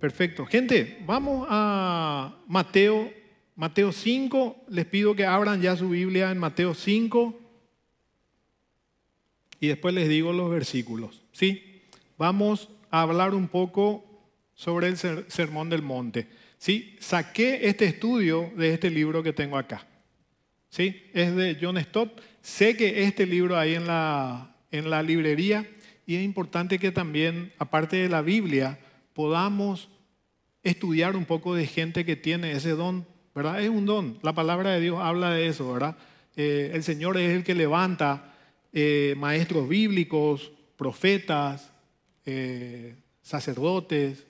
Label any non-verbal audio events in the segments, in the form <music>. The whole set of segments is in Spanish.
Perfecto. Gente, vamos a Mateo, Mateo 5. Les pido que abran ya su Biblia en Mateo 5. Y después les digo los versículos. ¿Sí? Vamos a hablar un poco sobre el Sermón del Monte. ¿Sí? Saqué este estudio de este libro que tengo acá. ¿Sí? Es de John Stott. Sé que este libro ahí en la, en la librería y es importante que también, aparte de la Biblia, podamos estudiar un poco de gente que tiene ese don, ¿verdad? Es un don, la palabra de Dios habla de eso, ¿verdad? Eh, el Señor es el que levanta eh, maestros bíblicos, profetas, eh, sacerdotes,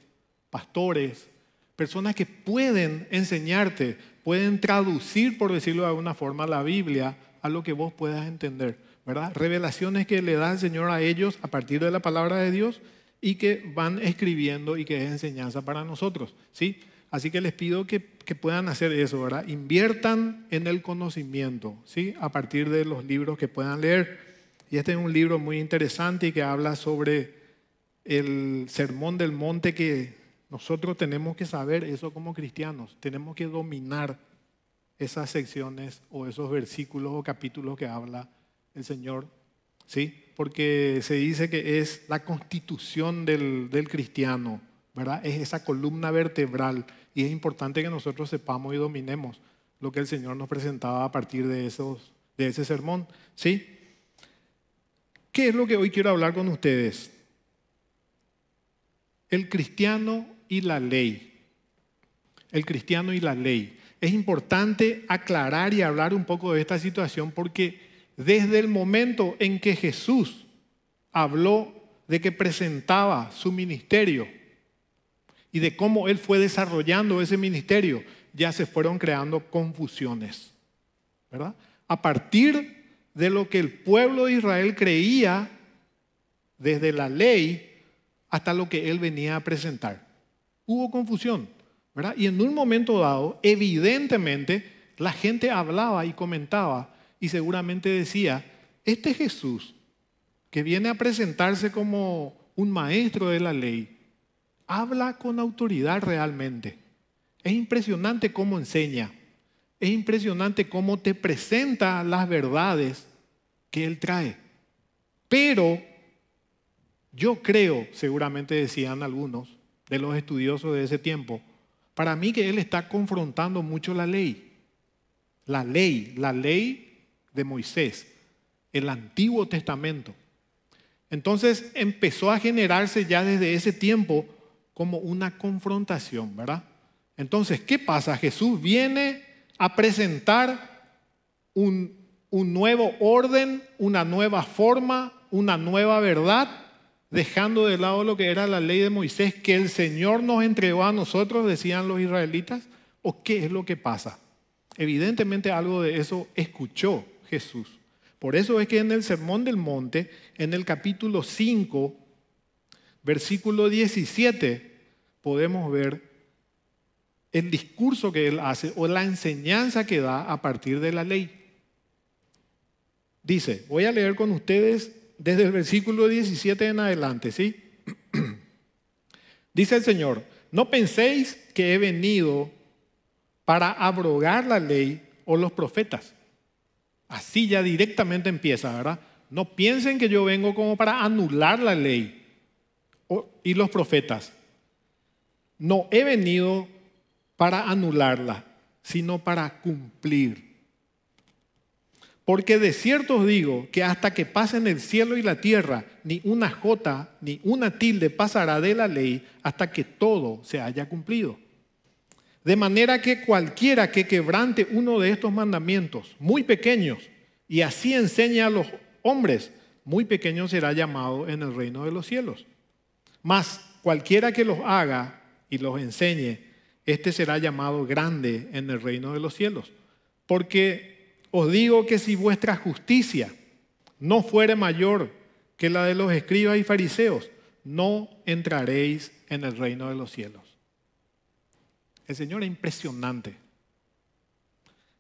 pastores, personas que pueden enseñarte, pueden traducir, por decirlo de alguna forma, la Biblia a lo que vos puedas entender, ¿verdad? Revelaciones que le da el Señor a ellos a partir de la palabra de Dios y que van escribiendo y que es enseñanza para nosotros. ¿sí? Así que les pido que, que puedan hacer eso, ¿verdad? Inviertan en el conocimiento, ¿sí? A partir de los libros que puedan leer. Y este es un libro muy interesante y que habla sobre el sermón del monte que nosotros tenemos que saber eso como cristianos. Tenemos que dominar esas secciones o esos versículos o capítulos que habla el Señor, ¿sí? porque se dice que es la constitución del, cristiano, ¿verdad? Es esa columna vertebral y es importante que nosotros sepamos y dominemos lo que el Señor nos presentaba a partir de, esos, de ese sermón, ¿sí? ¿Qué es lo que hoy quiero hablar con ustedes? El cristiano y la ley. El cristiano y la ley. Es importante aclarar y hablar un poco de esta situación porque desde el momento en que Jesús habló de que presentaba su ministerio y de cómo él fue desarrollando ese ministerio, ya se fueron creando confusiones. ¿verdad? A partir de lo que el pueblo de Israel creía desde la ley hasta lo que él venía a presentar. Hubo confusión, Y en un momento dado, evidentemente, la gente hablaba y comentaba y seguramente decía, este Jesús que viene a presentarse como un maestro de la ley, habla con autoridad realmente. Es impresionante cómo enseña, es impresionante cómo te presenta las verdades que él trae. Pero yo creo, seguramente decían algunos de los estudiosos de ese tiempo, para mí que él está confrontando mucho la ley. La ley, la ley de Moisés, el Antiguo Testamento. Entonces empezó a generarse ya desde ese tiempo como una confrontación, ¿verdad? Entonces, ¿qué pasa? Jesús viene a presentar un, un nuevo orden, una nueva forma, una nueva verdad, dejando de lado lo que era la ley de Moisés que el Señor nos entregó a nosotros, decían los israelitas, o qué es lo que pasa. Evidentemente algo de eso escuchó Jesús. Por eso es que en el Sermón del Monte, en el capítulo 5, versículo 17, podemos ver el discurso que él hace o la enseñanza que da a partir de la ley. Dice, voy a leer con ustedes desde el versículo 17 en adelante, ¿sí? <clears throat> Dice el Señor, no penséis que he venido para abrogar la ley o los profetas. Así ya directamente empieza, ¿verdad? No piensen que yo vengo como para anular la ley y los profetas. No he venido para anularla, sino para cumplir. Porque de cierto os digo que hasta que pasen el cielo y la tierra, ni una jota ni una tilde pasará de la ley hasta que todo se haya cumplido. De manera que cualquiera que quebrante uno de estos mandamientos, muy pequeños, y así enseña a los hombres, muy pequeño será llamado en el reino de los cielos. Mas cualquiera que los haga y los enseñe, este será llamado grande en el reino de los cielos. Porque os digo que si vuestra justicia no fuere mayor que la de los escribas y fariseos, no entraréis en el reino de los cielos. El Señor es impresionante.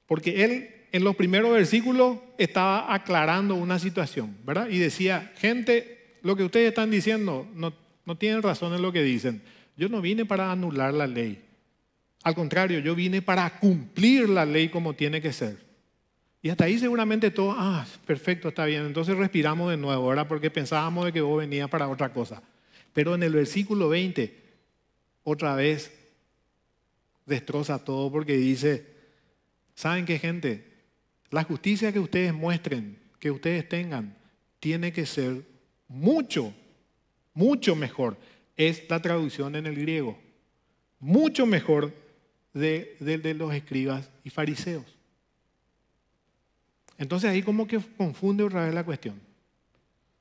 Porque Él en los primeros versículos estaba aclarando una situación, ¿verdad? Y decía, gente, lo que ustedes están diciendo no, no tienen razón en lo que dicen. Yo no vine para anular la ley. Al contrario, yo vine para cumplir la ley como tiene que ser. Y hasta ahí seguramente todo, ah, perfecto, está bien. Entonces respiramos de nuevo, ¿verdad? Porque pensábamos de que vos venías para otra cosa. Pero en el versículo 20, otra vez destroza todo porque dice, ¿saben qué gente? La justicia que ustedes muestren, que ustedes tengan, tiene que ser mucho, mucho mejor. Es la traducción en el griego. Mucho mejor de, de los escribas y fariseos. Entonces ahí como que confunde otra vez la cuestión.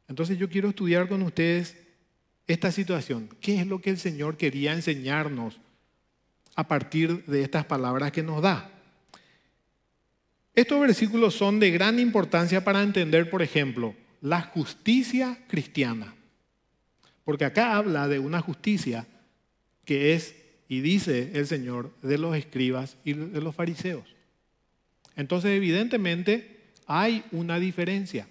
Entonces yo quiero estudiar con ustedes esta situación. ¿Qué es lo que el Señor quería enseñarnos a partir de estas palabras que nos da. Estos versículos son de gran importancia para entender, por ejemplo, la justicia cristiana. Porque acá habla de una justicia que es, y dice el Señor, de los escribas y de los fariseos. Entonces, evidentemente, hay una diferencia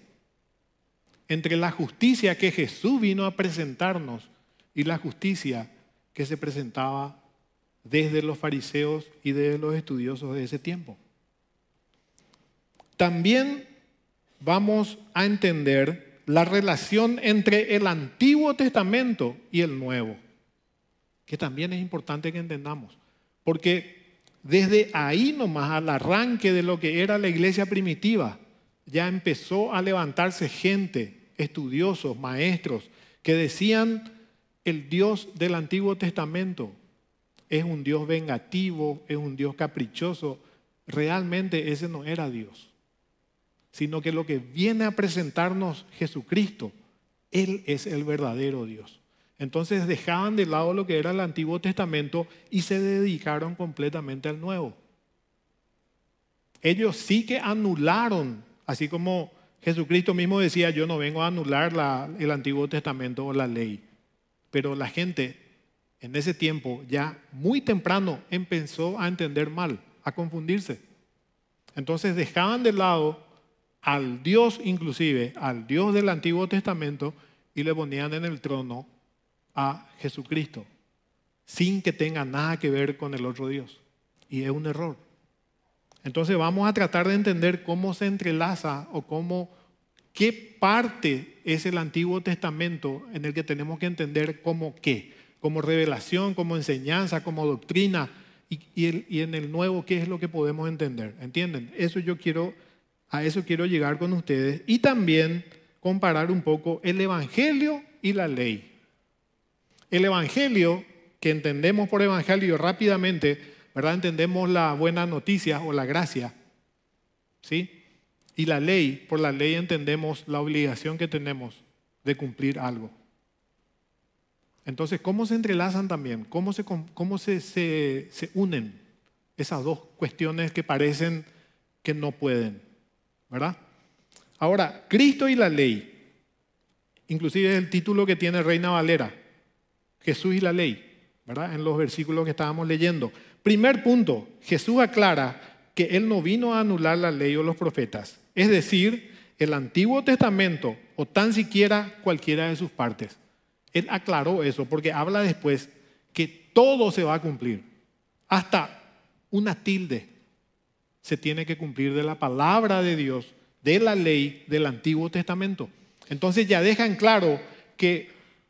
entre la justicia que Jesús vino a presentarnos y la justicia que se presentaba desde los fariseos y desde los estudiosos de ese tiempo. También vamos a entender la relación entre el Antiguo Testamento y el Nuevo, que también es importante que entendamos, porque desde ahí nomás al arranque de lo que era la iglesia primitiva, ya empezó a levantarse gente, estudiosos, maestros, que decían el Dios del Antiguo Testamento es un Dios vengativo, es un Dios caprichoso. Realmente ese no era Dios, sino que lo que viene a presentarnos Jesucristo, Él es el verdadero Dios. Entonces dejaban de lado lo que era el Antiguo Testamento y se dedicaron completamente al Nuevo. Ellos sí que anularon, así como Jesucristo mismo decía, yo no vengo a anular el Antiguo Testamento o la ley, pero la gente en ese tiempo ya muy temprano empezó a entender mal, a confundirse. Entonces dejaban de lado al Dios inclusive, al Dios del Antiguo Testamento, y le ponían en el trono a Jesucristo, sin que tenga nada que ver con el otro Dios. Y es un error. Entonces vamos a tratar de entender cómo se entrelaza o cómo, qué parte es el Antiguo Testamento en el que tenemos que entender cómo qué como revelación, como enseñanza, como doctrina, y, en el nuevo, ¿qué es lo que podemos entender? ¿Entienden? Eso yo quiero, a eso quiero llegar con ustedes y también comparar un poco el Evangelio y la ley. El Evangelio, que entendemos por Evangelio rápidamente, ¿verdad? Entendemos la buena noticia o la gracia, ¿sí? Y la ley, por la ley entendemos la obligación que tenemos de cumplir algo. Entonces, ¿cómo se entrelazan también? ¿Cómo se, unen esas dos cuestiones que parecen que no pueden? ¿Verdad? Ahora, Cristo y la ley. Inclusive es el título que tiene Reina Valera. Jesús y la ley. ¿Verdad? En los versículos que estábamos leyendo. Primer punto, Jesús aclara que Él no vino a anular la ley o los profetas. Es decir, el Antiguo Testamento o tan siquiera cualquiera de sus partes. Él aclaró eso porque habla después que todo se va a cumplir. Hasta una tilde se tiene que cumplir de la palabra de Dios, de la ley del Antiguo Testamento. Entonces ya dejan claro que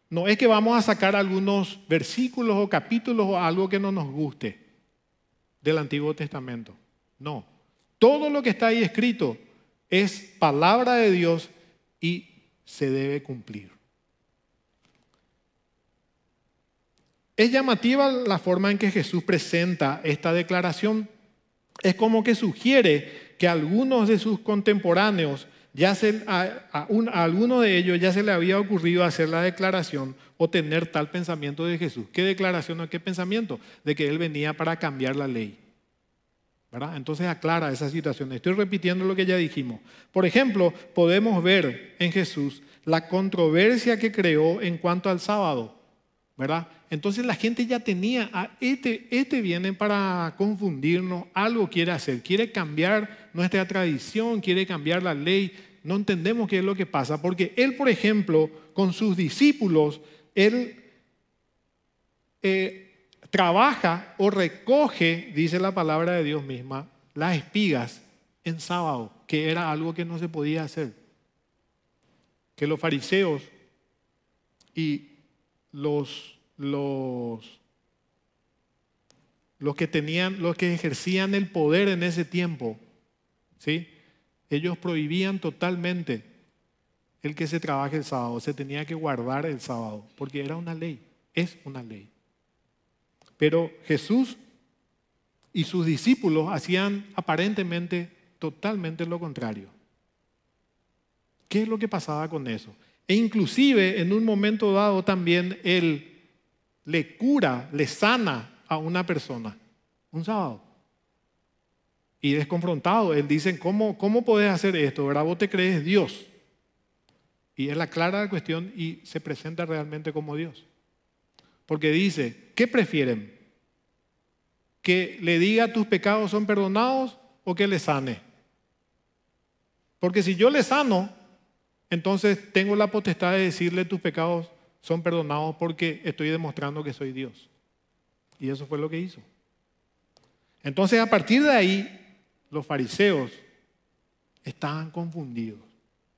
no es que vamos a sacar algunos versículos o capítulos o algo que no nos guste del Antiguo Testamento. No. Todo lo que está ahí escrito es palabra de Dios y se debe cumplir. Es llamativa la forma en que Jesús presenta esta declaración. Es como que sugiere que algunos de sus contemporáneos, ya a, alguno de ellos ya se le había ocurrido hacer la declaración o tener tal pensamiento de Jesús. ¿Qué declaración o qué pensamiento? De que Él venía para cambiar la ley. Entonces aclara esa situación. Estoy repitiendo lo que ya dijimos. Por ejemplo, podemos ver en Jesús la controversia que creó en cuanto al sábado. ¿verdad? Entonces la gente ya tenía, a ah, este, este viene para confundirnos, algo quiere hacer, quiere cambiar nuestra tradición, quiere cambiar la ley, no entendemos qué es lo que pasa, porque él, por ejemplo, con sus discípulos, él eh, trabaja o recoge, dice la palabra de Dios misma, las espigas en sábado, que era algo que no se podía hacer, que los fariseos y los, los, que tenían, los que ejercían el poder en ese tiempo, ¿sí? Ellos prohibían totalmente el que se trabaje el sábado, se tenía que guardar el sábado, porque era una ley, es una ley. Pero Jesús y sus discípulos hacían aparentemente totalmente lo contrario. ¿Qué es lo que pasaba con eso? E inclusive en un momento dado también Él le cura, le sana a una persona un sábado. Y es confrontado. Él dice, ¿cómo, cómo podés hacer esto? ¿Verdad? Vos te crees Dios. Y es la clara la cuestión y se presenta realmente como Dios. Porque dice, ¿qué prefieren? ¿Que le diga tus pecados son perdonados o que le sane? Porque si yo le sano, entonces tengo la potestad de decirle tus pecados son perdonados porque estoy demostrando que soy Dios. Y eso fue lo que hizo. Entonces a partir de ahí, los fariseos estaban confundidos.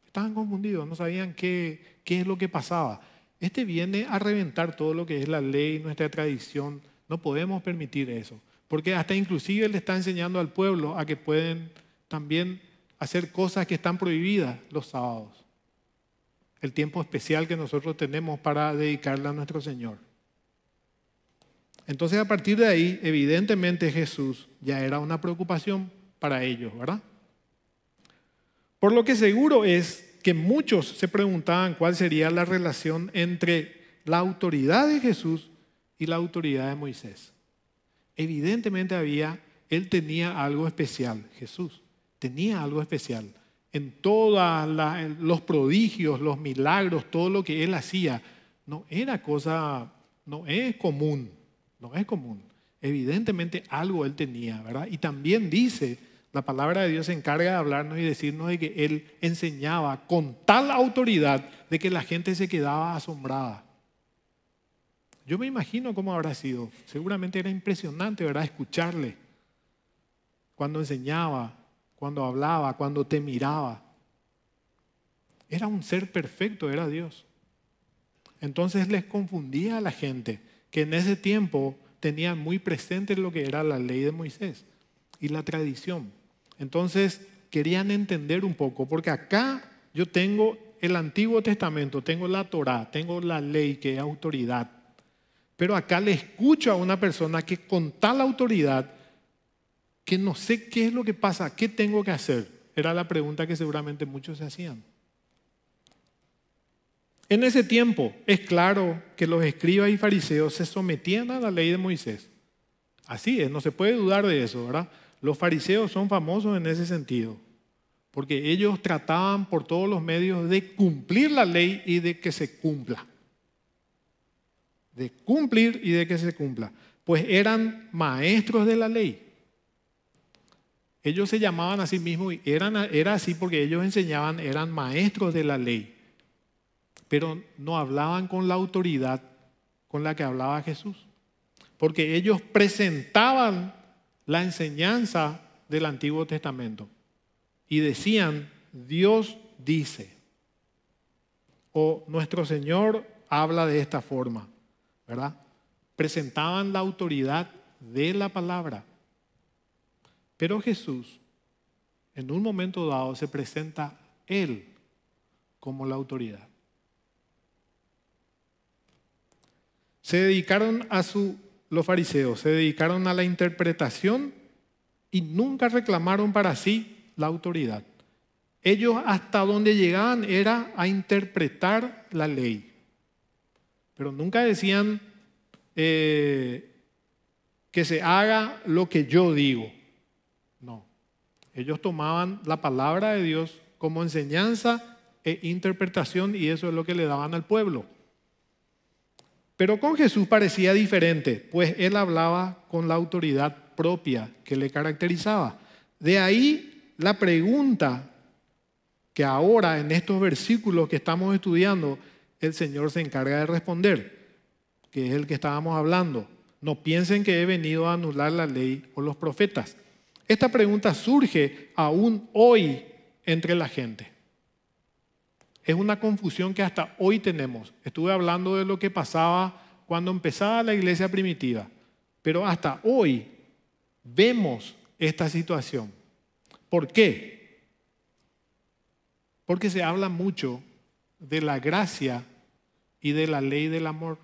Estaban confundidos, no sabían qué, es lo que pasaba. Este viene a reventar todo lo que es la ley, nuestra tradición. No podemos permitir eso. Porque hasta inclusive le está enseñando al pueblo a que pueden también hacer cosas que están prohibidas los sábados el tiempo especial que nosotros tenemos para dedicarle a nuestro Señor. Entonces a partir de ahí, evidentemente Jesús ya era una preocupación para ellos, ¿verdad? Por lo que seguro es que muchos se preguntaban cuál sería la relación entre la autoridad de Jesús y la autoridad de Moisés. Evidentemente había, él tenía algo especial, Jesús tenía algo especial en todos los prodigios, los milagros, todo lo que él hacía, no era cosa, no es común, no es común. Evidentemente algo él tenía, ¿verdad? Y también dice, la palabra de Dios se encarga de hablarnos y decirnos de que él enseñaba con tal autoridad de que la gente se quedaba asombrada. Yo me imagino cómo habrá sido. Seguramente era impresionante, ¿verdad? Escucharle cuando enseñaba, cuando hablaba, cuando te miraba. Era un ser perfecto, era Dios. Entonces les confundía a la gente que en ese tiempo tenían muy presente lo que era la ley de Moisés y la tradición. Entonces querían entender un poco, porque acá yo tengo el Antiguo Testamento, tengo la Torá, tengo la ley que es autoridad. Pero acá le escucho a una persona que con tal autoridad que no sé qué es lo que pasa, qué tengo que hacer. Era la pregunta que seguramente muchos se hacían. En ese tiempo es claro que los escribas y fariseos se sometían a la ley de Moisés. Así es, no se puede dudar de eso, ¿verdad? Los fariseos son famosos en ese sentido, porque ellos trataban por todos los medios de cumplir la ley y de que se cumpla. De cumplir y de que se cumpla. Pues eran maestros de la ley. Ellos se llamaban a sí mismos y eran, era así porque ellos enseñaban, eran maestros de la ley, pero no hablaban con la autoridad con la que hablaba Jesús, porque ellos presentaban la enseñanza del Antiguo Testamento y decían, Dios dice, o nuestro Señor habla de esta forma, ¿verdad? Presentaban la autoridad de la palabra pero Jesús, en un momento dado, se presenta Él como la autoridad. Se dedicaron a su, los fariseos, se dedicaron a la interpretación y nunca reclamaron para sí la autoridad. Ellos hasta donde llegaban era a interpretar la ley, pero nunca decían eh, que se haga lo que yo digo. Ellos tomaban la palabra de Dios como enseñanza e interpretación y eso es lo que le daban al pueblo. Pero con Jesús parecía diferente, pues él hablaba con la autoridad propia que le caracterizaba. De ahí la pregunta que ahora en estos versículos que estamos estudiando el Señor se encarga de responder, que es el que estábamos hablando. No piensen que he venido a anular la ley o los profetas. Esta pregunta surge aún hoy entre la gente. Es una confusión que hasta hoy tenemos. Estuve hablando de lo que pasaba cuando empezaba la iglesia primitiva, pero hasta hoy vemos esta situación. ¿Por qué? Porque se habla mucho de la gracia y de la ley del amor.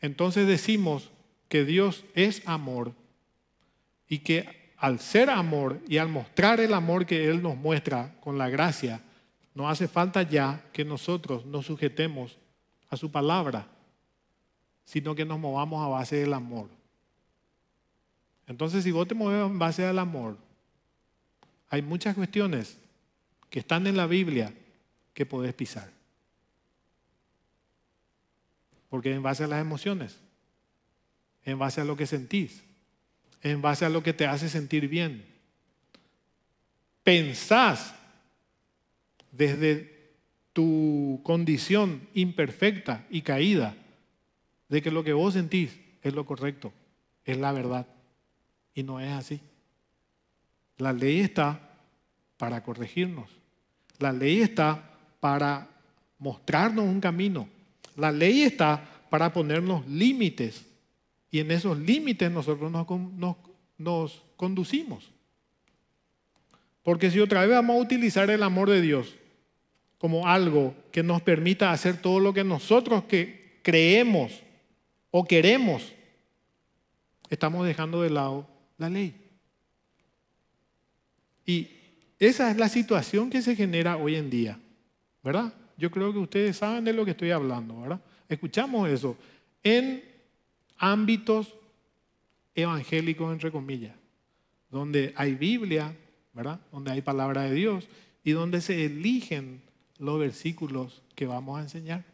Entonces decimos que Dios es amor y que al ser amor y al mostrar el amor que Él nos muestra con la gracia, no hace falta ya que nosotros nos sujetemos a su palabra, sino que nos movamos a base del amor. Entonces, si vos te mueves en base al amor, hay muchas cuestiones que están en la Biblia que podés pisar. Porque en base a las emociones, en base a lo que sentís, en base a lo que te hace sentir bien. Pensás desde tu condición imperfecta y caída de que lo que vos sentís es lo correcto, es la verdad. Y no es así. La ley está para corregirnos. La ley está para mostrarnos un camino. La ley está para ponernos límites y en esos límites nosotros nos, nos, conducimos. Porque si otra vez vamos a utilizar el amor de Dios como algo que nos permita hacer todo lo que nosotros que creemos o queremos, estamos dejando de lado la ley. Y esa es la situación que se genera hoy en día, ¿verdad? Yo creo que ustedes saben de lo que estoy hablando, ¿verdad? Escuchamos eso. En ámbitos evangélicos, entre comillas, donde hay Biblia, ¿verdad? Donde hay palabra de Dios y donde se eligen los versículos que vamos a enseñar.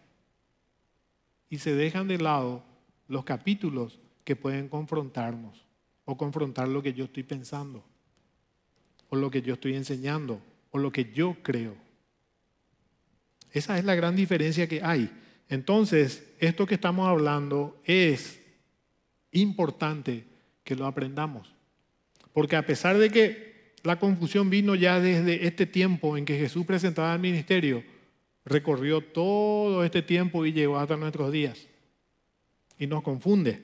Y se dejan de lado los capítulos que pueden confrontarnos o confrontar lo que yo estoy pensando o lo que yo estoy enseñando o lo que yo creo. Esa es la gran diferencia que hay. Entonces, esto que estamos hablando es importante que lo aprendamos. Porque a pesar de que la confusión vino ya desde este tiempo en que Jesús presentaba el ministerio, recorrió todo este tiempo y llegó hasta nuestros días. Y nos confunde.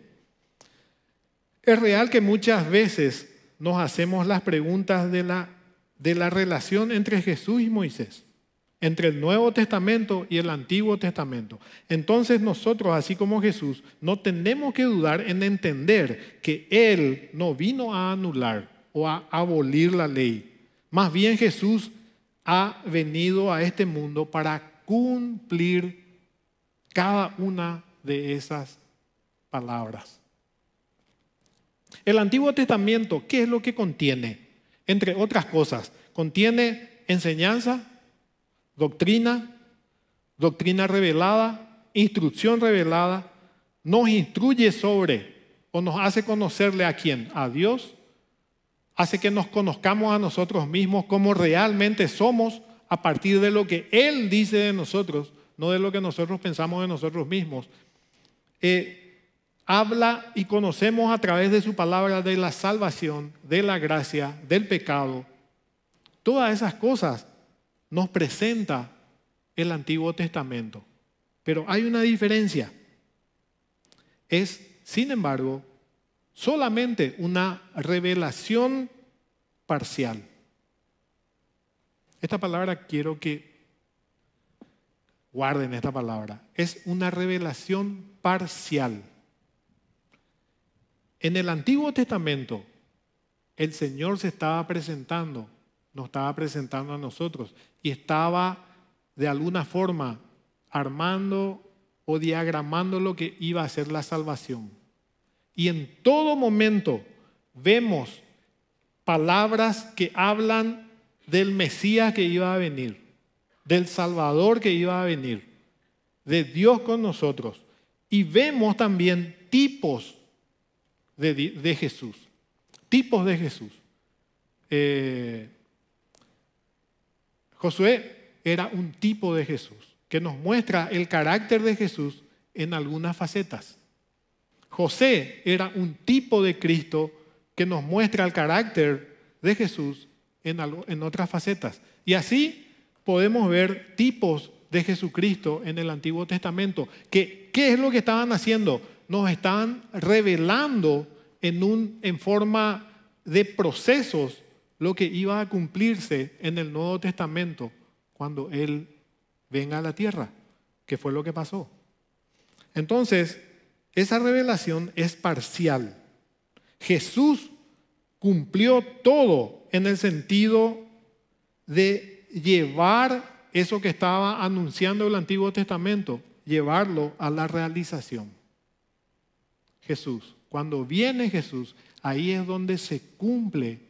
Es real que muchas veces nos hacemos las preguntas de la, de la relación entre Jesús y Moisés entre el Nuevo Testamento y el Antiguo Testamento. Entonces nosotros, así como Jesús, no tenemos que dudar en entender que Él no vino a anular o a abolir la ley. Más bien Jesús ha venido a este mundo para cumplir cada una de esas palabras. El Antiguo Testamento, ¿qué es lo que contiene? Entre otras cosas, contiene enseñanza, Doctrina, doctrina revelada, instrucción revelada, nos instruye sobre o nos hace conocerle a quién, a Dios, hace que nos conozcamos a nosotros mismos como realmente somos a partir de lo que Él dice de nosotros, no de lo que nosotros pensamos de nosotros mismos. Eh, habla y conocemos a través de su palabra de la salvación, de la gracia, del pecado, todas esas cosas nos presenta el Antiguo Testamento. Pero hay una diferencia. Es, sin embargo, solamente una revelación parcial. Esta palabra quiero que guarden esta palabra. Es una revelación parcial. En el Antiguo Testamento, el Señor se estaba presentando, nos estaba presentando a nosotros y estaba de alguna forma armando o diagramando lo que iba a ser la salvación. Y en todo momento vemos palabras que hablan del Mesías que iba a venir, del Salvador que iba a venir, de Dios con nosotros. Y vemos también tipos de, Jesús, tipos de Jesús. Eh, Josué era un tipo de Jesús, que nos muestra el carácter de Jesús en algunas facetas. José era un tipo de Cristo que nos muestra el carácter de Jesús en, en otras facetas. Y así podemos ver tipos de Jesucristo en el Antiguo Testamento. Que, ¿Qué es lo que estaban haciendo? Nos estaban revelando en, un, en forma de procesos lo que iba a cumplirse en el Nuevo Testamento cuando Él venga a la tierra, que fue lo que pasó. Entonces, esa revelación es parcial. Jesús cumplió todo en el sentido de llevar eso que estaba anunciando el Antiguo Testamento, llevarlo a la realización. Jesús, cuando viene Jesús, ahí es donde se cumple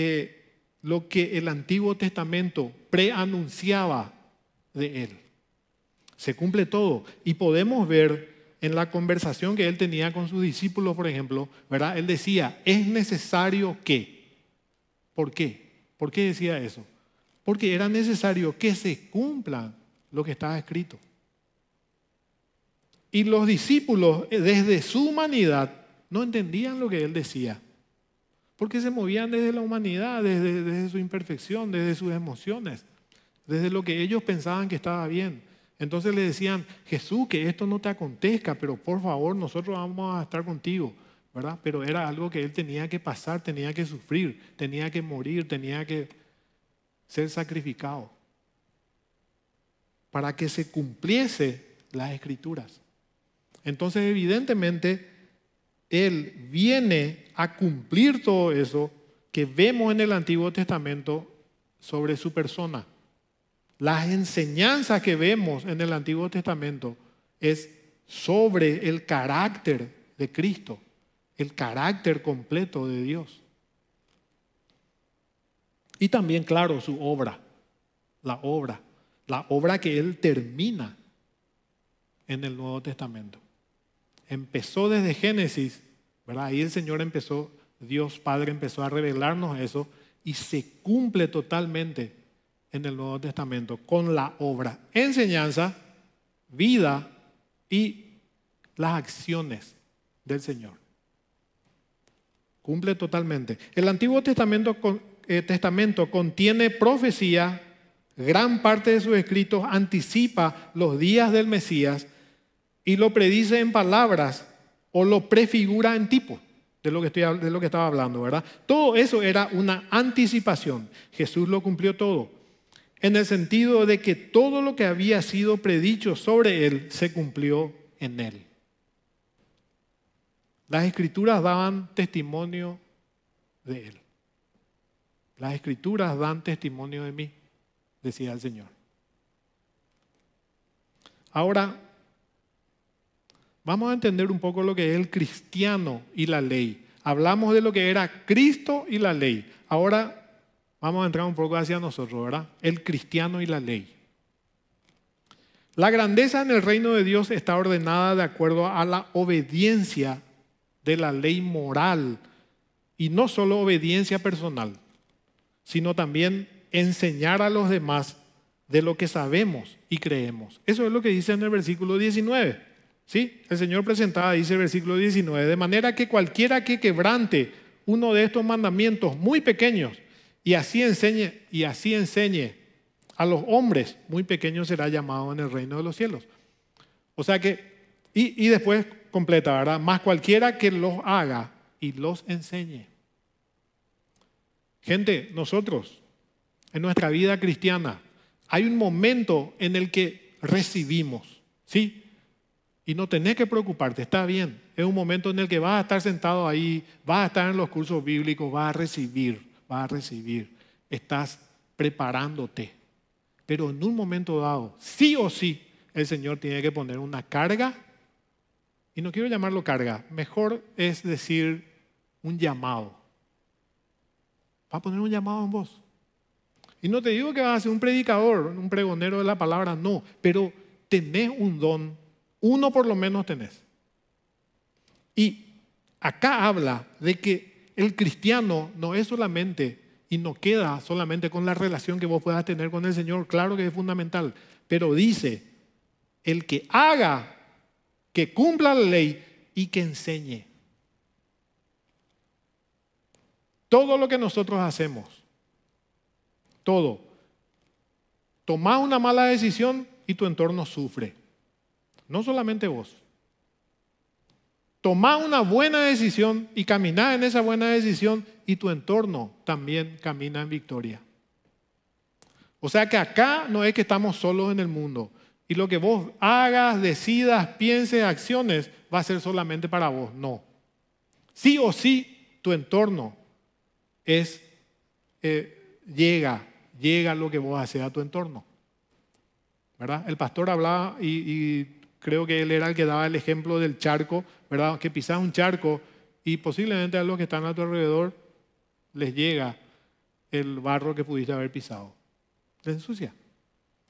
eh, lo que el Antiguo Testamento preanunciaba de él. Se cumple todo. Y podemos ver en la conversación que él tenía con sus discípulos, por ejemplo, ¿verdad? Él decía, es necesario que. ¿Por qué? ¿Por qué decía eso? Porque era necesario que se cumpla lo que estaba escrito. Y los discípulos, eh, desde su humanidad, no entendían lo que él decía. Porque se movían desde la humanidad, desde, su imperfección, desde sus emociones, desde lo que ellos pensaban que estaba bien. Entonces le decían, Jesús, que esto no te acontezca, pero por favor, nosotros vamos a estar contigo, ¿verdad? Pero era algo que él tenía que pasar, tenía que sufrir, tenía que morir, tenía que ser sacrificado para que se cumpliese las escrituras. Entonces, evidentemente, él viene a cumplir todo eso que vemos en el Antiguo Testamento sobre su persona. Las enseñanzas que vemos en el Antiguo Testamento es sobre el carácter de Cristo, el carácter completo de Dios. Y también, claro, su obra, la obra, la obra que Él termina en el Nuevo Testamento empezó desde Génesis, ¿verdad? Ahí el Señor empezó, Dios Padre empezó a revelarnos eso y se cumple totalmente en el Nuevo Testamento con la obra, enseñanza, vida y las acciones del Señor. Cumple totalmente. El Antiguo Testamento, eh, Testamento contiene profecía, gran parte de sus escritos anticipa los días del Mesías, y lo predice en palabras o lo prefigura en tipo de lo que, estoy, de lo que estaba hablando, ¿verdad? Todo eso era una anticipación. Jesús lo cumplió todo, en el sentido de que todo lo que había sido predicho sobre él se cumplió en él. Las escrituras daban testimonio de él. Las escrituras dan testimonio de mí, decía el Señor. Ahora, Vamos a entender un poco lo que es el cristiano y la ley. Hablamos de lo que era Cristo y la ley. Ahora vamos a entrar un poco hacia nosotros, ¿verdad? El cristiano y la ley. La grandeza en el reino de Dios está ordenada de acuerdo a la obediencia de la ley moral y no solo obediencia personal, sino también enseñar a los demás de lo que sabemos y creemos. Eso es lo que dice en el versículo 19. Sí, el Señor presentaba, dice el versículo 19, de manera que cualquiera que quebrante uno de estos mandamientos muy pequeños y así enseñe, y así enseñe a los hombres, muy pequeño será llamado en el reino de los cielos. O sea que, y, y después completa, ¿verdad? Más cualquiera que los haga y los enseñe. Gente, nosotros, en nuestra vida cristiana, hay un momento en el que recibimos, ¿sí? Y no tenés que preocuparte, está bien. Es un momento en el que vas a estar sentado ahí, vas a estar en los cursos bíblicos, vas a recibir, vas a recibir. Estás preparándote. Pero en un momento dado, sí o sí, el Señor tiene que poner una carga. Y no quiero llamarlo carga, mejor es decir un llamado. Va a poner un llamado en vos. Y no te digo que vas a ser un predicador, un pregonero de la palabra, no, pero tenés un don uno por lo menos tenés. Y acá habla de que el cristiano no es solamente y no queda solamente con la relación que vos puedas tener con el Señor, claro que es fundamental, pero dice, el que haga, que cumpla la ley y que enseñe. Todo lo que nosotros hacemos, todo, toma una mala decisión y tu entorno sufre no solamente vos. Tomá una buena decisión y caminá en esa buena decisión y tu entorno también camina en victoria. O sea que acá no es que estamos solos en el mundo. Y lo que vos hagas, decidas, pienses, acciones, va a ser solamente para vos. No. Sí o sí, tu entorno es, eh, llega, llega lo que vos haces a tu entorno. ¿Verdad? El pastor hablaba y creo que él era el que daba el ejemplo del charco, ¿verdad? Que pisas un charco y posiblemente a los que están a tu alrededor les llega el barro que pudiste haber pisado. Les ensucia.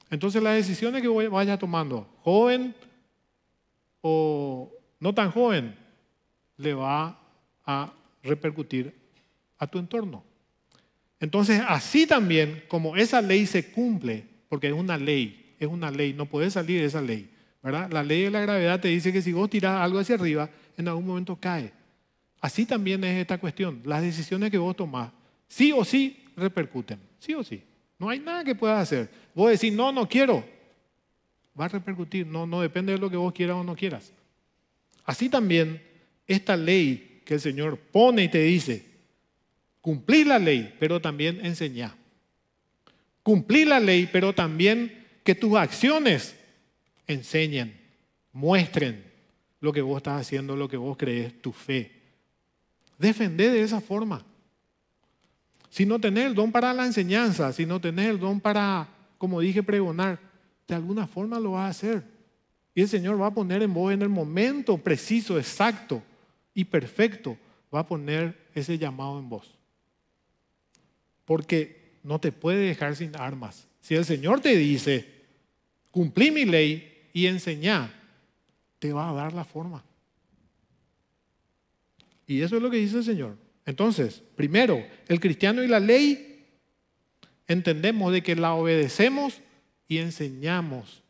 Entonces las decisiones que vayas tomando, joven o no tan joven, le va a repercutir a tu entorno. Entonces, así también, como esa ley se cumple, porque es una ley, es una ley, no puede salir esa ley. La ley de la gravedad te dice que si vos tirás algo hacia arriba, en algún momento cae. Así también es esta cuestión. Las decisiones que vos tomás, sí o sí, repercuten. Sí o sí. No hay nada que puedas hacer. Vos decís, no, no quiero. Va a repercutir. No, no depende de lo que vos quieras o no quieras. Así también, esta ley que el Señor pone y te dice, cumplí la ley, pero también enseñá. Cumplí la ley, pero también que tus acciones enseñen, muestren lo que vos estás haciendo, lo que vos crees, tu fe. Defender de esa forma. Si no tenés el don para la enseñanza, si no tenés el don para, como dije, pregonar, de alguna forma lo vas a hacer. Y el Señor va a poner en vos en el momento preciso, exacto y perfecto, va a poner ese llamado en vos. Porque no te puede dejar sin armas. Si el Señor te dice, cumplí mi ley, y enseñar te va a dar la forma. Y eso es lo que dice el Señor. Entonces, primero, el cristiano y la ley entendemos de que la obedecemos y enseñamos.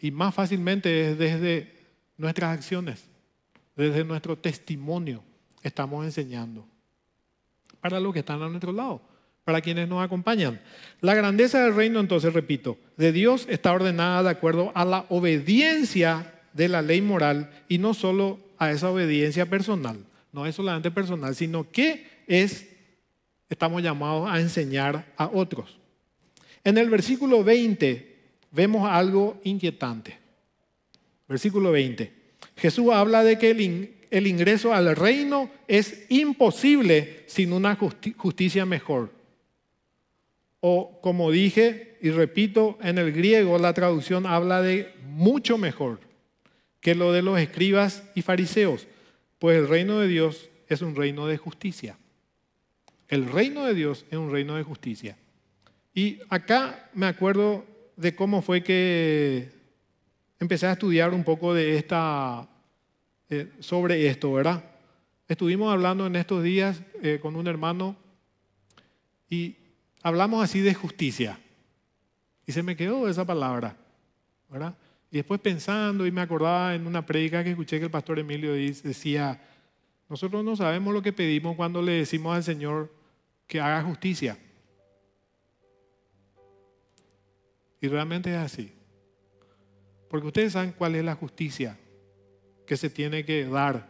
Y más fácilmente es desde nuestras acciones, desde nuestro testimonio, estamos enseñando para los que están a nuestro lado para quienes nos acompañan. La grandeza del reino, entonces, repito, de Dios está ordenada de acuerdo a la obediencia de la ley moral y no solo a esa obediencia personal. No es solamente personal, sino que es, estamos llamados a enseñar a otros. En el versículo 20 vemos algo inquietante. Versículo 20. Jesús habla de que el, ingreso al reino es imposible sin una justicia mejor. O como dije y repito, en el griego la traducción habla de mucho mejor que lo de los escribas y fariseos, pues el reino de Dios es un reino de justicia. El reino de Dios es un reino de justicia. Y acá me acuerdo de cómo fue que empecé a estudiar un poco de esta, eh, sobre esto, ¿verdad? Estuvimos hablando en estos días eh, con un hermano y hablamos así de justicia. Y se me quedó esa palabra, Y después pensando y me acordaba en una predica que escuché que el pastor Emilio decía, nosotros no sabemos lo que pedimos cuando le decimos al Señor que haga justicia. Y realmente es así. Porque ustedes saben cuál es la justicia que se tiene que dar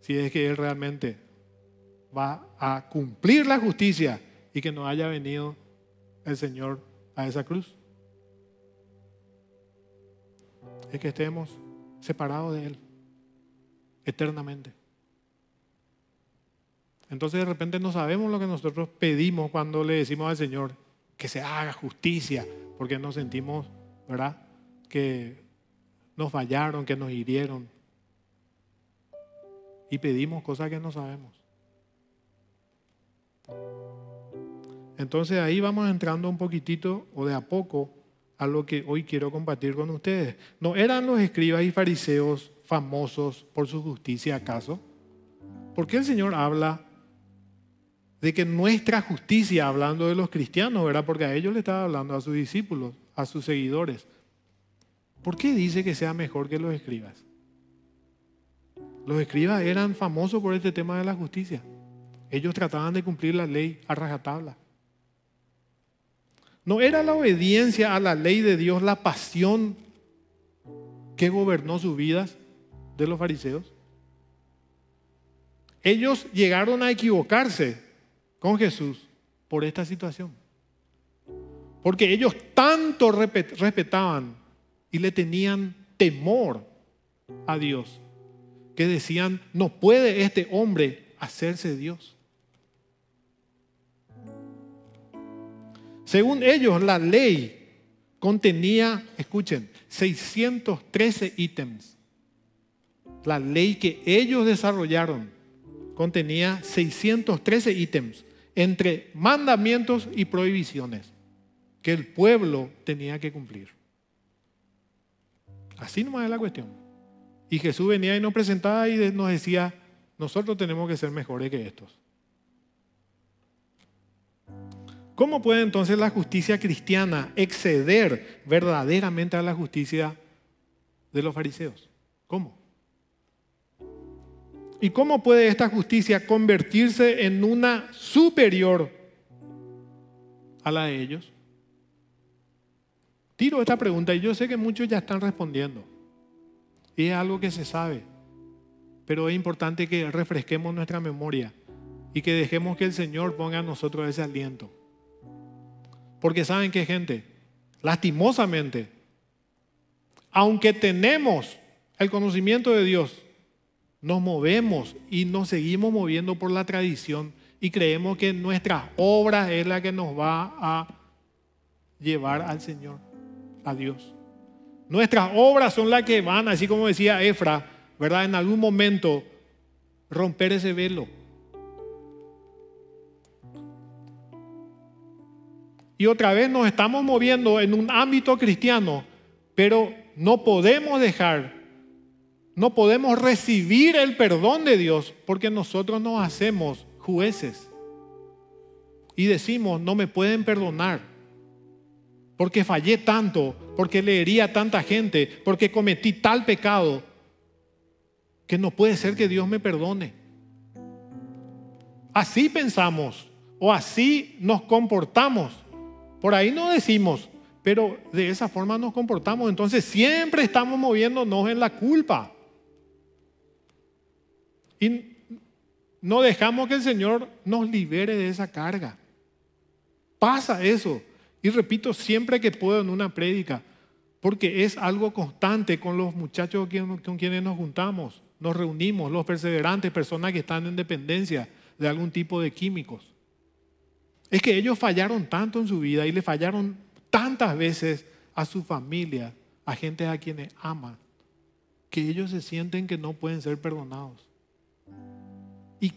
si es que Él realmente va a cumplir la justicia y que no haya venido el Señor a esa cruz. Es que estemos separados de Él eternamente. Entonces de repente no sabemos lo que nosotros pedimos cuando le decimos al Señor que se haga justicia, porque nos sentimos, ¿verdad? Que nos fallaron, que nos hirieron. Y pedimos cosas que no sabemos. Entonces ahí vamos entrando un poquitito o de a poco a lo que hoy quiero compartir con ustedes. ¿No eran los escribas y fariseos famosos por su justicia acaso? ¿Por qué el Señor habla de que nuestra justicia, hablando de los cristianos, ¿verdad? Porque a ellos le estaba hablando a sus discípulos, a sus seguidores. ¿Por qué dice que sea mejor que los escribas? Los escribas eran famosos por este tema de la justicia. Ellos trataban de cumplir la ley a rajatabla. No era la obediencia a la ley de Dios, la pasión que gobernó sus vidas de los fariseos. Ellos llegaron a equivocarse con Jesús por esta situación. Porque ellos tanto respetaban y le tenían temor a Dios que decían, no puede este hombre hacerse Dios. Según ellos, la ley contenía, escuchen, 613 ítems. La ley que ellos desarrollaron contenía 613 ítems entre mandamientos y prohibiciones que el pueblo tenía que cumplir. Así nomás es la cuestión. Y Jesús venía y nos presentaba y nos decía, nosotros tenemos que ser mejores que estos. ¿Cómo puede entonces la justicia cristiana exceder verdaderamente a la justicia de los fariseos? ¿Cómo? ¿Y cómo puede esta justicia convertirse en una superior a la de ellos? Tiro esta pregunta y yo sé que muchos ya están respondiendo. Y es algo que se sabe. Pero es importante que refresquemos nuestra memoria y que dejemos que el Señor ponga a nosotros ese aliento. Porque saben qué gente, lastimosamente, aunque tenemos el conocimiento de Dios, nos movemos y nos seguimos moviendo por la tradición y creemos que nuestras obras es la que nos va a llevar al Señor, a Dios. Nuestras obras son las que van, así como decía Efra, ¿verdad? En algún momento romper ese velo Y otra vez nos estamos moviendo en un ámbito cristiano, pero no podemos dejar, no podemos recibir el perdón de Dios porque nosotros nos hacemos jueces. Y decimos, no me pueden perdonar porque fallé tanto, porque le herí a tanta gente, porque cometí tal pecado, que no puede ser que Dios me perdone. Así pensamos o así nos comportamos. Por ahí no decimos, pero de esa forma nos comportamos. Entonces siempre estamos moviéndonos en la culpa. Y no dejamos que el Señor nos libere de esa carga. Pasa eso. Y repito siempre que puedo en una prédica, porque es algo constante con los muchachos con quienes nos juntamos, nos reunimos, los perseverantes, personas que están en dependencia de algún tipo de químicos. Es que ellos fallaron tanto en su vida y le fallaron tantas veces a su familia, a gente a quienes ama que ellos se sienten que no pueden ser perdonados. ¿Y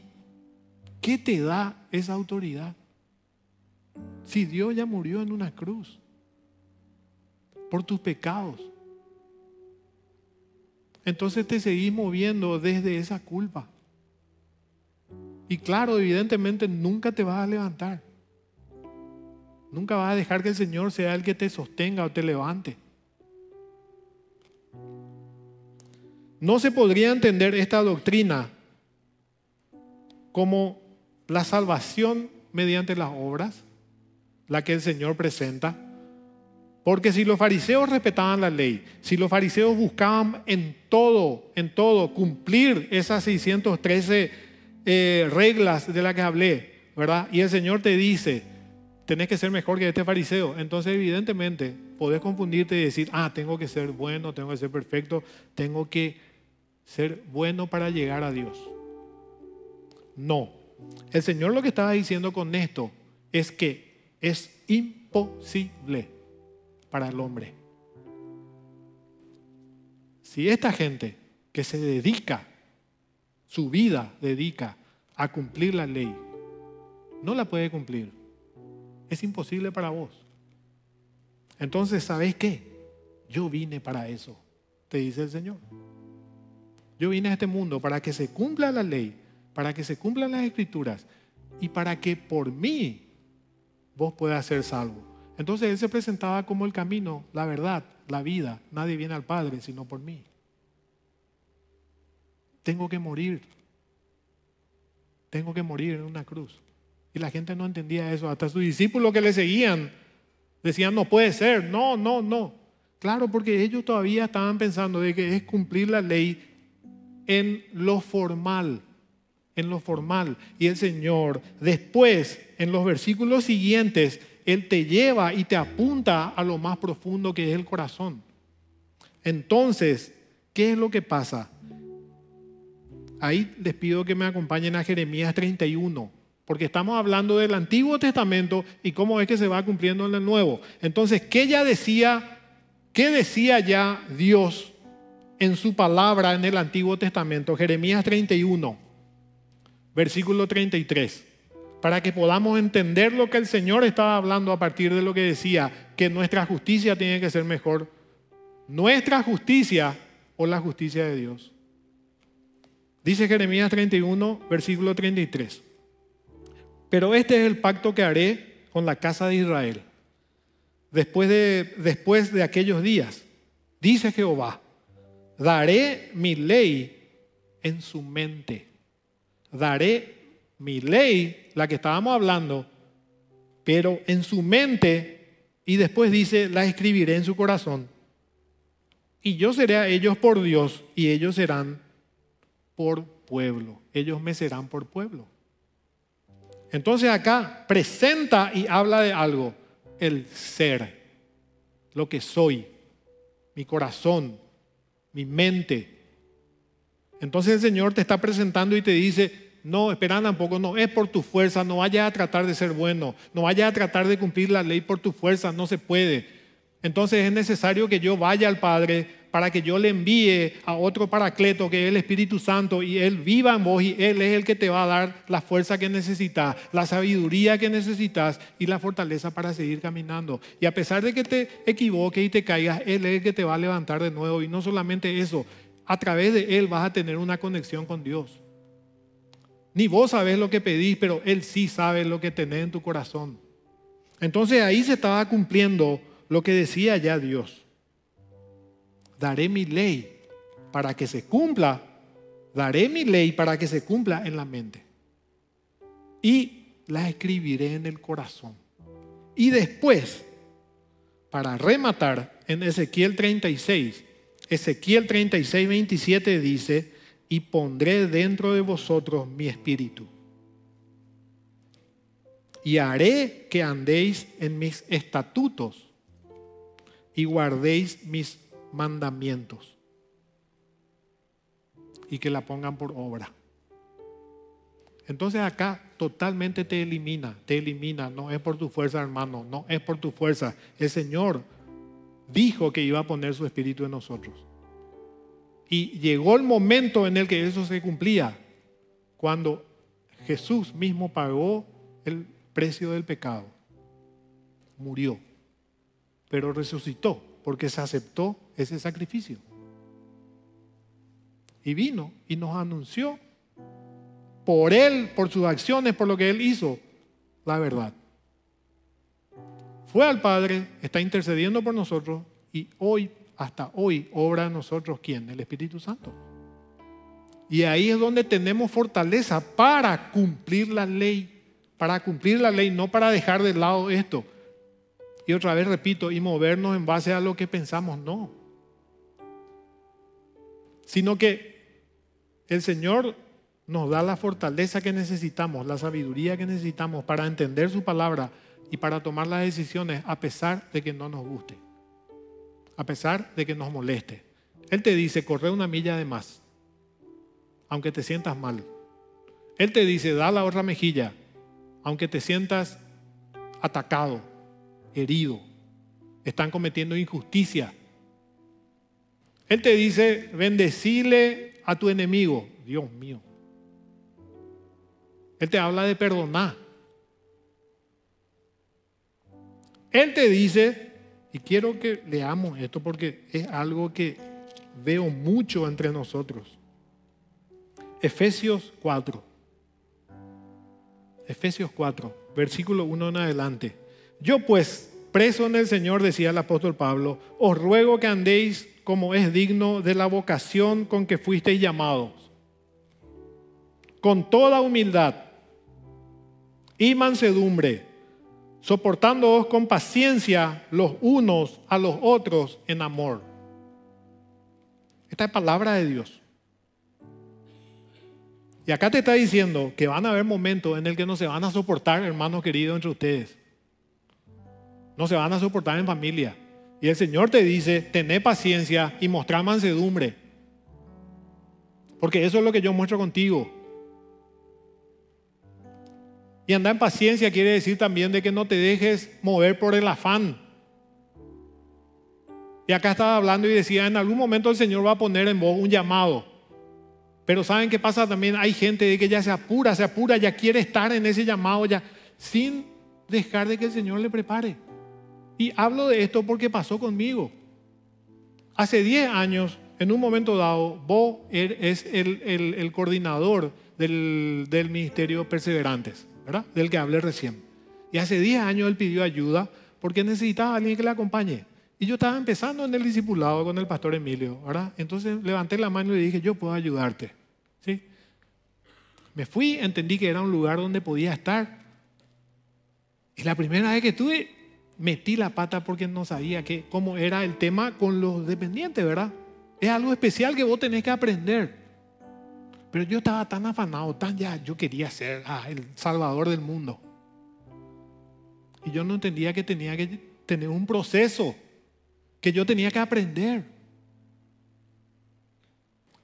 qué te da esa autoridad? Si Dios ya murió en una cruz por tus pecados. Entonces te seguís moviendo desde esa culpa. Y claro, evidentemente nunca te vas a levantar. Nunca vas a dejar que el Señor sea el que te sostenga o te levante. No se podría entender esta doctrina como la salvación mediante las obras, la que el Señor presenta. Porque si los fariseos respetaban la ley, si los fariseos buscaban en todo, en todo, cumplir esas 613 eh, reglas de las que hablé, ¿verdad? Y el Señor te dice, tenés que ser mejor que este fariseo. Entonces, evidentemente, podés confundirte y decir, ah, tengo que ser bueno, tengo que ser perfecto, tengo que ser bueno para llegar a Dios. No. El Señor lo que estaba diciendo con esto es que es imposible para el hombre. Si esta gente que se dedica, su vida dedica a cumplir la ley, no la puede cumplir, es imposible para vos. Entonces, ¿sabés qué? Yo vine para eso, te dice el Señor. Yo vine a este mundo para que se cumpla la ley, para que se cumplan las escrituras y para que por mí vos puedas ser salvo. Entonces Él se presentaba como el camino, la verdad, la vida. Nadie viene al Padre sino por mí. Tengo que morir. Tengo que morir en una cruz. Y la gente no entendía eso. Hasta sus discípulos que le seguían decían, no puede ser, no, no, no. Claro, porque ellos todavía estaban pensando de que es cumplir la ley en lo formal, en lo formal. Y el Señor después, en los versículos siguientes, Él te lleva y te apunta a lo más profundo que es el corazón. Entonces, ¿qué es lo que pasa? Ahí les pido que me acompañen a Jeremías 31 porque estamos hablando del Antiguo Testamento y cómo es que se va cumpliendo en el Nuevo. Entonces, ¿qué ya decía, qué decía ya Dios en su palabra en el Antiguo Testamento? Jeremías 31, versículo 33, para que podamos entender lo que el Señor estaba hablando a partir de lo que decía, que nuestra justicia tiene que ser mejor. Nuestra justicia o la justicia de Dios. Dice Jeremías 31, versículo 33. Pero este es el pacto que haré con la casa de Israel. Después de, después de aquellos días, dice Jehová, daré mi ley en su mente. Daré mi ley, la que estábamos hablando, pero en su mente, y después dice, la escribiré en su corazón. Y yo seré a ellos por Dios y ellos serán por pueblo. Ellos me serán por pueblo. Entonces acá presenta y habla de algo, el ser, lo que soy, mi corazón, mi mente. Entonces el Señor te está presentando y te dice, no, espera tampoco, no es por tu fuerza, no vayas a tratar de ser bueno, no vayas a tratar de cumplir la ley por tu fuerza, no se puede. Entonces es necesario que yo vaya al Padre, para que yo le envíe a otro paracleto que es el Espíritu Santo y Él viva en vos y Él es el que te va a dar la fuerza que necesitas, la sabiduría que necesitas y la fortaleza para seguir caminando. Y a pesar de que te equivoques y te caigas, Él es el que te va a levantar de nuevo. Y no solamente eso, a través de Él vas a tener una conexión con Dios. Ni vos sabés lo que pedís, pero Él sí sabe lo que tenés en tu corazón. Entonces ahí se estaba cumpliendo lo que decía ya Dios daré mi ley para que se cumpla, daré mi ley para que se cumpla en la mente. Y la escribiré en el corazón. Y después, para rematar, en Ezequiel 36, Ezequiel 36, 27 dice, y pondré dentro de vosotros mi espíritu. Y haré que andéis en mis estatutos y guardéis mis mandamientos y que la pongan por obra. Entonces acá totalmente te elimina, te elimina, no es por tu fuerza hermano, no es por tu fuerza. El Señor dijo que iba a poner su espíritu en nosotros. Y llegó el momento en el que eso se cumplía, cuando Jesús mismo pagó el precio del pecado, murió, pero resucitó porque se aceptó ese sacrificio. Y vino y nos anunció por él, por sus acciones, por lo que él hizo, la verdad. Fue al Padre, está intercediendo por nosotros y hoy, hasta hoy, obra a nosotros quién? El Espíritu Santo. Y ahí es donde tenemos fortaleza para cumplir la ley, para cumplir la ley, no para dejar de lado esto. Y otra vez repito, y movernos en base a lo que pensamos, no sino que el Señor nos da la fortaleza que necesitamos, la sabiduría que necesitamos para entender su palabra y para tomar las decisiones a pesar de que no nos guste, a pesar de que nos moleste. Él te dice, corre una milla de más, aunque te sientas mal. Él te dice, da la otra mejilla, aunque te sientas atacado, herido. Están cometiendo injusticia. Él te dice, bendecile a tu enemigo. Dios mío. Él te habla de perdonar. Él te dice, y quiero que leamos esto porque es algo que veo mucho entre nosotros. Efesios 4. Efesios 4, versículo 1 en adelante. Yo pues, preso en el Señor, decía el apóstol Pablo, os ruego que andéis como es digno de la vocación con que fuisteis llamados, con toda humildad y mansedumbre, soportándoos con paciencia los unos a los otros en amor. Esta es palabra de Dios. Y acá te está diciendo que van a haber momentos en el que no se van a soportar, hermanos queridos, entre ustedes. No se van a soportar en familia. Y el Señor te dice, tené paciencia y mostrá mansedumbre. Porque eso es lo que yo muestro contigo. Y andar en paciencia quiere decir también de que no te dejes mover por el afán. Y acá estaba hablando y decía, en algún momento el Señor va a poner en vos un llamado. Pero ¿saben qué pasa también? Hay gente de que ya se apura, se apura, ya quiere estar en ese llamado, ya sin dejar de que el Señor le prepare. Y hablo de esto porque pasó conmigo. Hace 10 años, en un momento dado, Bo er-, es el, coordinador del, Ministerio Perseverantes, ¿verdad? Del que hablé recién. Y hace 10 años él pidió ayuda porque necesitaba a alguien que le acompañe. Y yo estaba empezando en el discipulado con el pastor Emilio, ¿verdad? Entonces levanté la mano y le dije, yo puedo ayudarte, ¿sí? Me fui, entendí que era un lugar donde podía estar. Y la primera vez que estuve, metí la pata porque no sabía cómo era el tema con los dependientes, ¿verdad? Es algo especial que vos tenés que aprender. Pero yo estaba tan afanado, tan ya, yo quería ser ah, el salvador del mundo. Y yo no entendía que tenía que tener un proceso, que yo tenía que aprender.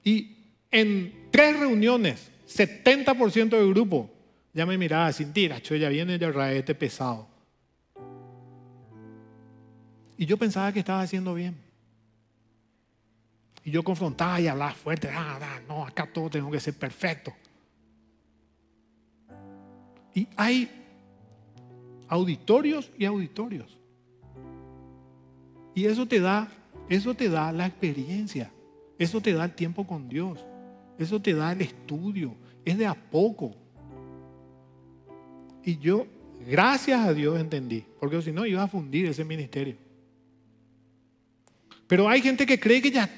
Y en tres reuniones, 70% del grupo ya me miraba sin tira, yo ya viene ya este pesado. Y yo pensaba que estaba haciendo bien. Y yo confrontaba y hablaba fuerte. Ah, ah, no, acá todo tengo que ser perfecto. Y hay auditorios y auditorios. Y eso te da, eso te da la experiencia. Eso te da el tiempo con Dios. Eso te da el estudio. Es de a poco. Y yo, gracias a Dios, entendí. Porque si no, iba a fundir ese ministerio. Pero hay gente que cree que ya,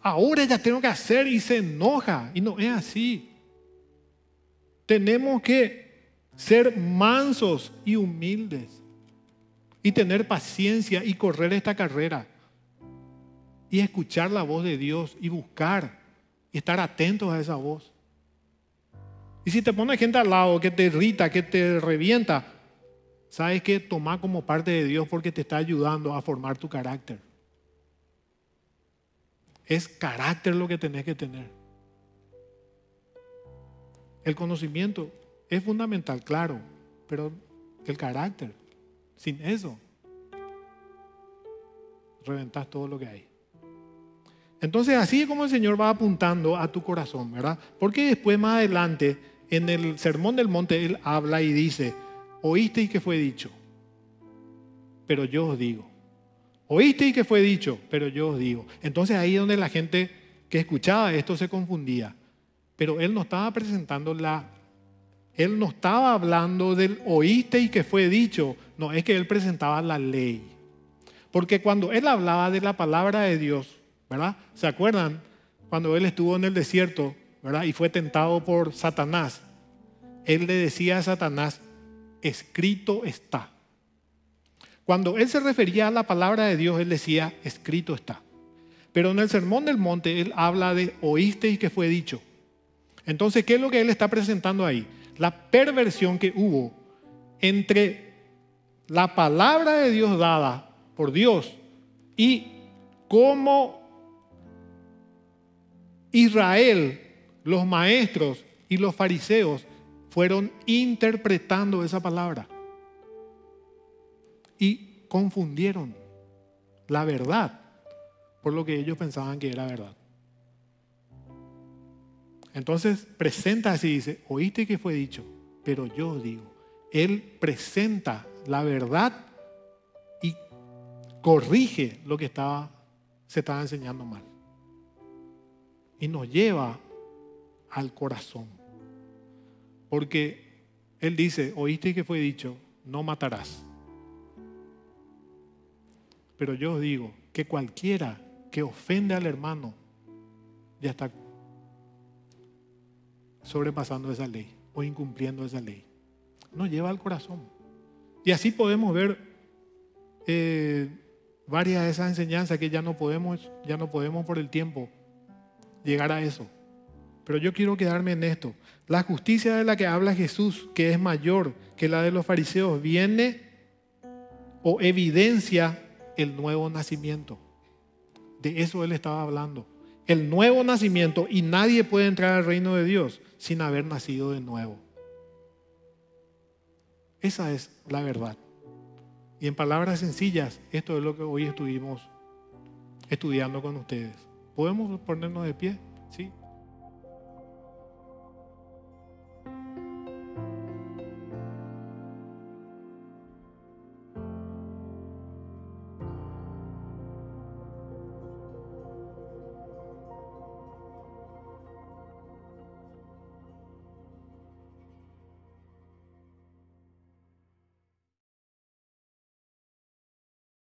ahora ya tengo que hacer y se enoja. Y no es así. Tenemos que ser mansos y humildes. Y tener paciencia y correr esta carrera. Y escuchar la voz de Dios y buscar y estar atentos a esa voz. Y si te pone gente al lado que te irrita, que te revienta, sabes que toma como parte de Dios porque te está ayudando a formar tu carácter. Es carácter lo que tenés que tener. El conocimiento es fundamental, claro, pero el carácter, sin eso, reventás todo lo que hay. Entonces, así es como el Señor va apuntando a tu corazón, ¿verdad? Porque después, más adelante, en el Sermón del Monte, Él habla y dice, oísteis que fue dicho, pero yo os digo y que fue dicho, pero yo os digo. Entonces ahí es donde la gente que escuchaba esto se confundía. Pero él no estaba presentando la... Él no estaba hablando del oíste y que fue dicho. No, es que él presentaba la ley. Porque cuando él hablaba de la palabra de Dios, ¿verdad? ¿Se acuerdan? Cuando él estuvo en el desierto, ¿verdad? Y fue tentado por Satanás. Él le decía a Satanás, escrito está. Cuando él se refería a la palabra de Dios, él decía, escrito está. Pero en el Sermón del Monte, él habla de oísteis que fue dicho. Entonces, ¿qué es lo que él está presentando ahí? La perversión que hubo entre la palabra de Dios dada por Dios y cómo Israel, los maestros y los fariseos fueron interpretando esa palabra confundieron la verdad por lo que ellos pensaban que era verdad. Entonces presenta así, dice, oíste que fue dicho, pero yo digo, Él presenta la verdad y corrige lo que estaba, se estaba enseñando mal. Y nos lleva al corazón. Porque Él dice, oíste que fue dicho, no matarás. Pero yo os digo que cualquiera que ofende al hermano ya está sobrepasando esa ley o incumpliendo esa ley. Nos lleva al corazón. Y así podemos ver eh, varias de esas enseñanzas que ya no podemos, ya no podemos por el tiempo llegar a eso. Pero yo quiero quedarme en esto. La justicia de la que habla Jesús, que es mayor que la de los fariseos, viene o evidencia el nuevo nacimiento. De eso él estaba hablando. El nuevo nacimiento y nadie puede entrar al reino de Dios sin haber nacido de nuevo. Esa es la verdad. Y en palabras sencillas, esto es lo que hoy estuvimos estudiando con ustedes. ¿Podemos ponernos de pie? Sí.